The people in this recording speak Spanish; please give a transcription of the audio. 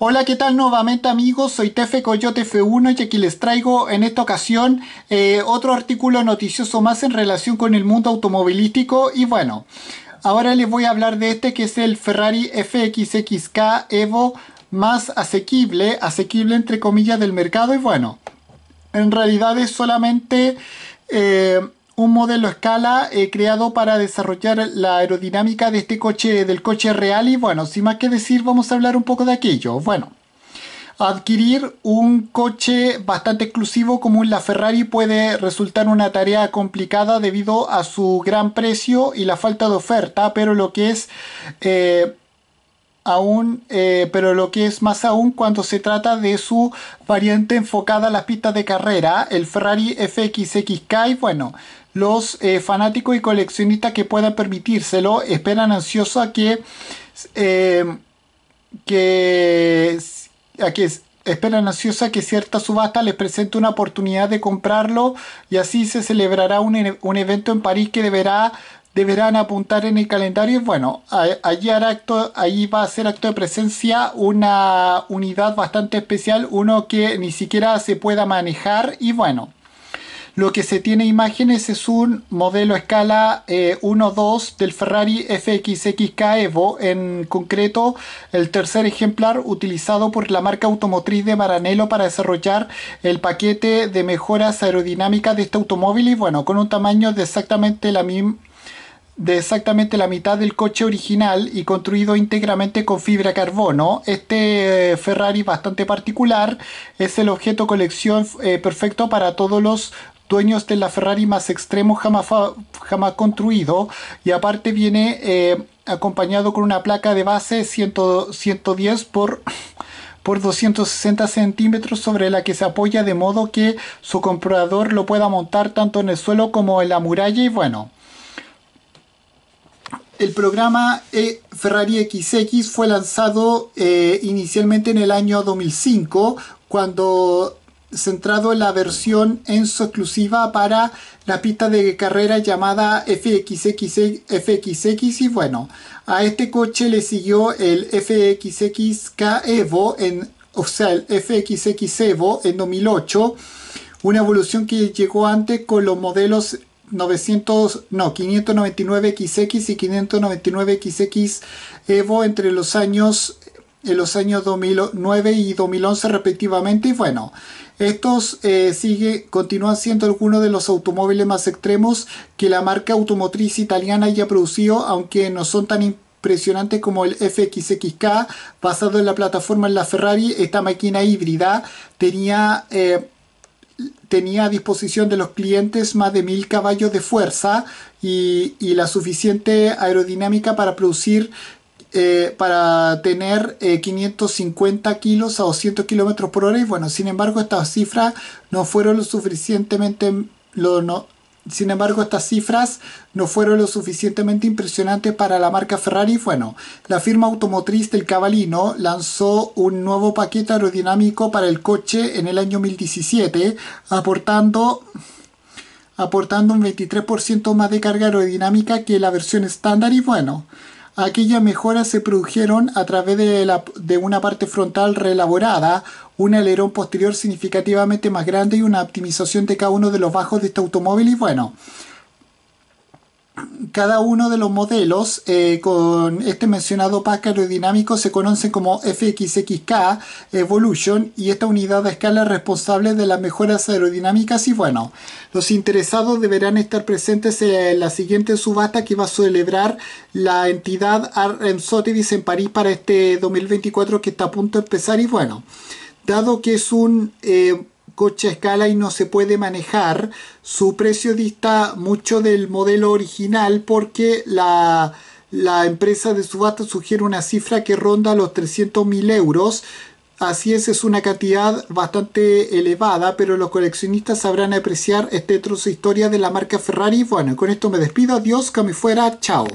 Hola, ¿qué tal nuevamente amigos? Soy Tefe Coyote F1 y aquí les traigo en esta ocasión eh, otro artículo noticioso más en relación con el mundo automovilístico y bueno, ahora les voy a hablar de este que es el Ferrari FXXK Evo más asequible, asequible entre comillas del mercado y bueno, en realidad es solamente... Eh, un modelo escala eh, creado para desarrollar la aerodinámica de este coche, del coche real. Y bueno, sin más que decir, vamos a hablar un poco de aquello. Bueno, adquirir un coche bastante exclusivo como la Ferrari... puede resultar una tarea complicada debido a su gran precio y la falta de oferta, pero lo que es. Eh, aún, eh, pero lo que es más aún cuando se trata de su variante enfocada a las pistas de carrera, el Ferrari FXXK bueno, los eh, fanáticos y coleccionistas que puedan permitírselo esperan ansioso eh, a que, ansiosa que cierta subasta les presente una oportunidad de comprarlo y así se celebrará un, e-, evento en París que deberá deberán apuntar en el calendario. Bueno, allí, acto, allí va a ser acto de presencia una unidad bastante especial, uno que ni siquiera se pueda manejar y bueno. Lo que se tiene imágenes es un modelo escala 1-2 eh, del Ferrari FXXK Evo, en concreto el tercer ejemplar utilizado por la marca automotriz de Maranello para desarrollar el paquete de mejoras aerodinámicas de este automóvil y bueno, con un tamaño de exactamente la mitad del coche original y construido íntegramente con fibra carbono. Este eh, Ferrari bastante particular es el objeto colección eh, perfecto para todos los dueños de la Ferrari más extremo jamás, jamás construido. Y aparte viene eh, acompañado con una placa de base 110 por por 260 centímetros sobre la que se apoya de modo que su comprador lo pueda montar tanto en el suelo como en la muralla y bueno. El programa eh, Ferrari XX fue lanzado eh, inicialmente en el año 2005 cuando centrado en la versión en su exclusiva para la pista de carrera llamada FXX, y bueno, a este coche le siguió el FXXK Evo, en, o sea, el FXX Evo en 2008, una evolución que llegó antes con los modelos 900, no, 599XX y 599XX Evo entre los años en los años 2009 y 2011 respectivamente. Y bueno, estos eh, sigue, continúan siendo algunos de los automóviles más extremos que la marca automotriz italiana haya producido, aunque no son tan impresionantes como el FXXK, basado en la plataforma en la Ferrari. Esta máquina híbrida tenía... Eh, tenía a disposición de los clientes más de mil caballos de fuerza y, y la suficiente aerodinámica para producir eh, para tener 550 eh, kilos a 200 kilómetros por hora. Y bueno, sin embargo, estas cifras no fueron lo suficientemente. Lo, sin embargo, estas cifras no fueron lo suficientemente impresionantes para la marca Ferrari. Bueno, la firma automotriz del Cavalino lanzó un nuevo paquete aerodinámico para el coche en el año 2017, aportando aportando un 23% más de carga aerodinámica que la versión estándar y bueno, aquellas mejoras se produjeron a través de, una parte frontal reelaborada, un alerón posterior significativamente más grande y una optimización de cada uno de los bajos de este automóvil y bueno, cada uno de los modelos eh, con este mencionado pack aerodinámico se conoce como FXXK Evolution y esta unidad de escala responsable de las mejoras aerodinámicas y bueno, los interesados deberán estar presentes en la siguiente subasta que va a celebrar la entidad RM en París para este 2024 que está a punto de empezar y bueno, dado que es un... Eh, coche a escala y no se puede manejar. Su precio dista mucho del modelo original porque la, la empresa de subasta sugiere una cifra que ronda los mil euros. Así es, es una cantidad bastante elevada, pero los coleccionistas sabrán apreciar este trozo de historia de la marca Ferrari. Bueno, con esto me despido. Adiós, que me fuera. Chao.